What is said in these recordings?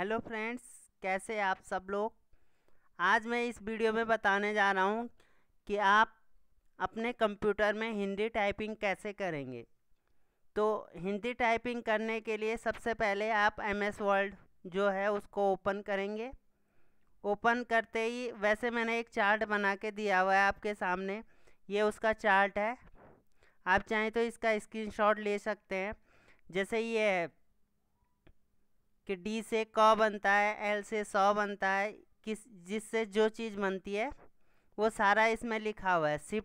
hello friends कैसे आप सब लोग आज मैं इस वीडियो में बताने जा रहा हूँ कि आप अपने कंप्यूटर में हिंदी टाइपिंग कैसे करेंगे तो हिंदी टाइपिंग करने के लिए सबसे पहले आप एम एस वर्ल्ड जो है उसको ओपन करेंगे ओपन करते ही वैसे मैंने एक चार्ट बना के दिया हुआ है आपके सामने ये उसका चार्ट है आप चाहें तो इसका स्क्रीन ले सकते हैं जैसे ये है कि डी से क बनता है एल से सौ बनता है किस जिससे जो चीज़ बनती है वो सारा इसमें लिखा हुआ है सिर्फ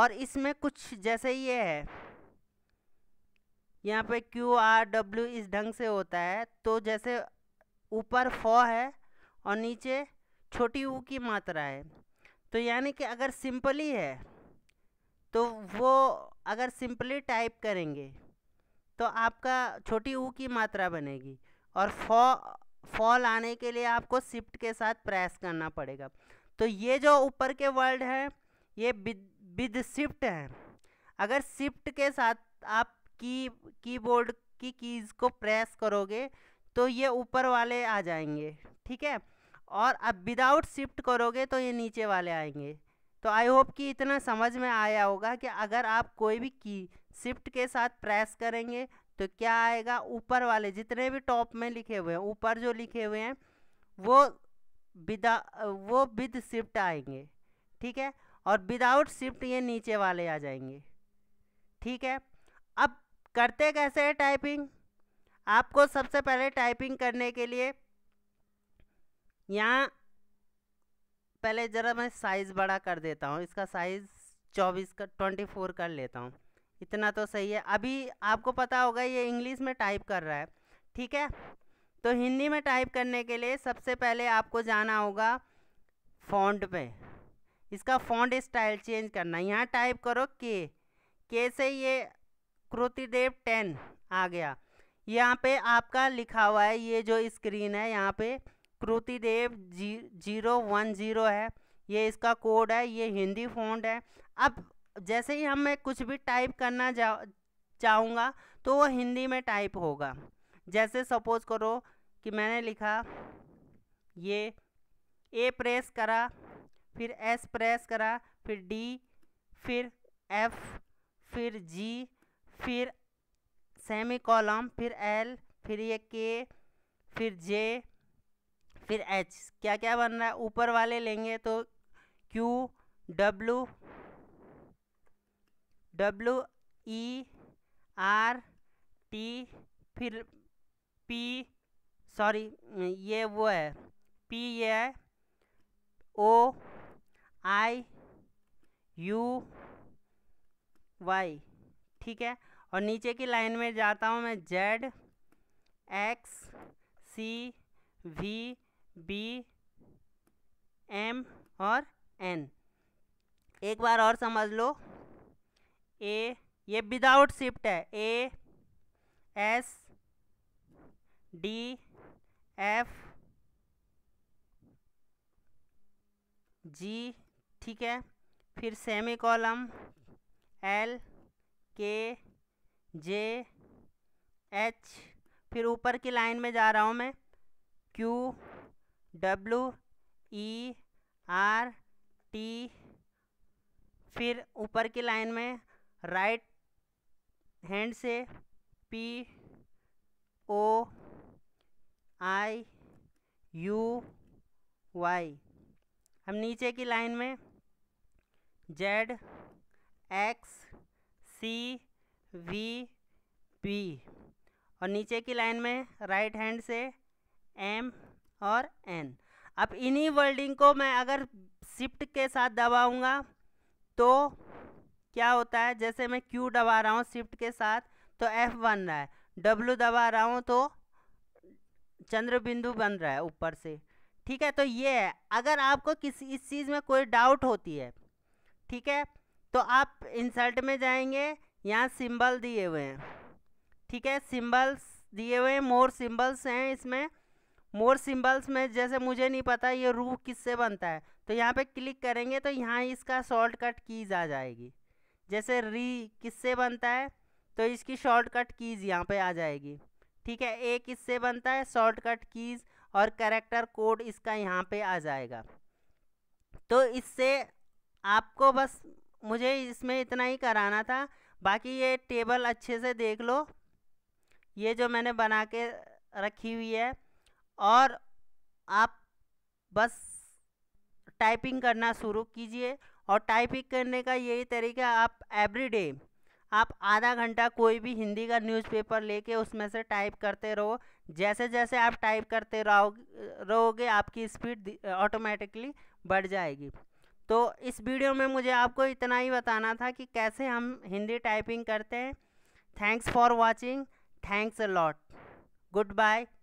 और इसमें कुछ जैसे ये है यहाँ पे क्यू आर डब्ल्यू इस ढंग से होता है तो जैसे ऊपर फॉ है और नीचे छोटी ऊ की मात्रा है तो यानी कि अगर सिंपली है तो वो अगर सिंपली टाइप करेंगे तो आपका छोटी ऊ की मात्रा बनेगी और फॉ फॉल आने के लिए आपको शिफ्ट के साथ प्रेस करना पड़ेगा तो ये जो ऊपर के वर्ड है ये विद शिफ्ट है अगर शिफ्ट के साथ आप की कीबोर्ड की कीज़ को प्रेस करोगे तो ये ऊपर वाले आ जाएंगे ठीक है और अब विदाउट शिफ्ट करोगे तो ये नीचे वाले आएंगे तो आई होप कि इतना समझ में आया होगा कि अगर आप कोई भी की शिफ्ट के साथ प्रेस करेंगे तो क्या आएगा ऊपर वाले जितने भी टॉप में लिखे हुए हैं ऊपर जो लिखे हुए हैं वो विदा वो विद शिफ्ट आएंगे ठीक है और विदाउट शिफ्ट ये नीचे वाले आ जाएंगे ठीक है अब करते कैसे है टाइपिंग आपको सबसे पहले टाइपिंग करने के लिए यहाँ पहले ज़रा मैं साइज़ बड़ा कर देता हूँ इसका साइज़ चौबीस का ट्वेंटी फोर कर लेता हूँ इतना तो सही है अभी आपको पता होगा ये इंग्लिश में टाइप कर रहा है ठीक है तो हिंदी में टाइप करने के लिए सबसे पहले आपको जाना होगा फॉन्ट पे इसका फॉन्ट स्टाइल चेंज करना यहाँ टाइप करो के के से ये कृतिदेव टेन आ गया यहाँ पे आपका लिखा हुआ है ये जो स्क्रीन है यहाँ पे देव जी जीरो वन जीरो है ये इसका कोड है ये हिंदी फ़ॉन्ट है अब जैसे ही हम मैं कुछ भी टाइप करना जा चाहूँगा तो वो हिंदी में टाइप होगा जैसे सपोज़ करो कि मैंने लिखा ये ए प्रेस करा फिर एस प्रेस करा फिर डी फिर एफ फिर जी फिर सेमी कॉलम फिर एल फिर ये के फिर जे फिर एच क्या क्या बन रहा है ऊपर वाले लेंगे तो Q W W E R T फिर पी सॉरी ये वो है पी ये है ओ आई यू वाई ठीक है और नीचे की लाइन में जाता हूँ मैं Z X C V B M और एन एक बार और समझ लो ए ये विदाउट शिफ्ट है A S D F G ठीक है फिर सेमी कॉलम एल के जे एच फिर ऊपर की लाइन में जा रहा हूँ मैं Q W E R T फिर ऊपर की लाइन में राइट हैंड से P O I U Y हम नीचे की लाइन में Z X C V P और नीचे की लाइन में राइट हैंड से एम और एन अब इन्हीं वर्डिंग को मैं अगर शिफ्ट के साथ दबाऊंगा तो क्या होता है जैसे मैं क्यू दबा रहा हूँ शिफ्ट के साथ तो एफ बन रहा है डब्लू दबा रहा हूँ तो चंद्र बिंदु बन रहा है ऊपर से ठीक है तो ये है अगर आपको किसी इस चीज़ में कोई डाउट होती है ठीक है तो आप इंसर्ट में जाएंगे यहाँ सिंबल दिए हुए हैं ठीक है सिंबल्स दिए हुए हैं मोर सिंबल्स हैं इसमें मोर सिंबल्स में जैसे मुझे नहीं पता ये रू किससे बनता है तो यहाँ पे क्लिक करेंगे तो यहाँ इसका शॉर्ट कट कीज़ आ जाएगी जैसे री किससे बनता है तो इसकी शॉर्ट कट कीज़ यहाँ पे आ जाएगी ठीक है ए किससे बनता है शॉर्ट कट कीज़ और करेक्टर कोड इसका यहाँ पे आ जाएगा तो इससे आपको बस मुझे इसमें इतना ही कराना था बाकी ये टेबल अच्छे से देख लो ये जो मैंने बना के रखी हुई है और आप बस टाइपिंग करना शुरू कीजिए और टाइपिंग करने का यही तरीका आप एवरीडे आप आधा घंटा कोई भी हिंदी का न्यूज़पेपर लेके उसमें से टाइप करते रहो जैसे जैसे आप टाइप करते रहो रहोगे आपकी स्पीड ऑटोमेटिकली बढ़ जाएगी तो इस वीडियो में मुझे आपको इतना ही बताना था कि कैसे हम हिंदी टाइपिंग करते हैं thanks for watching thanks a lot good bye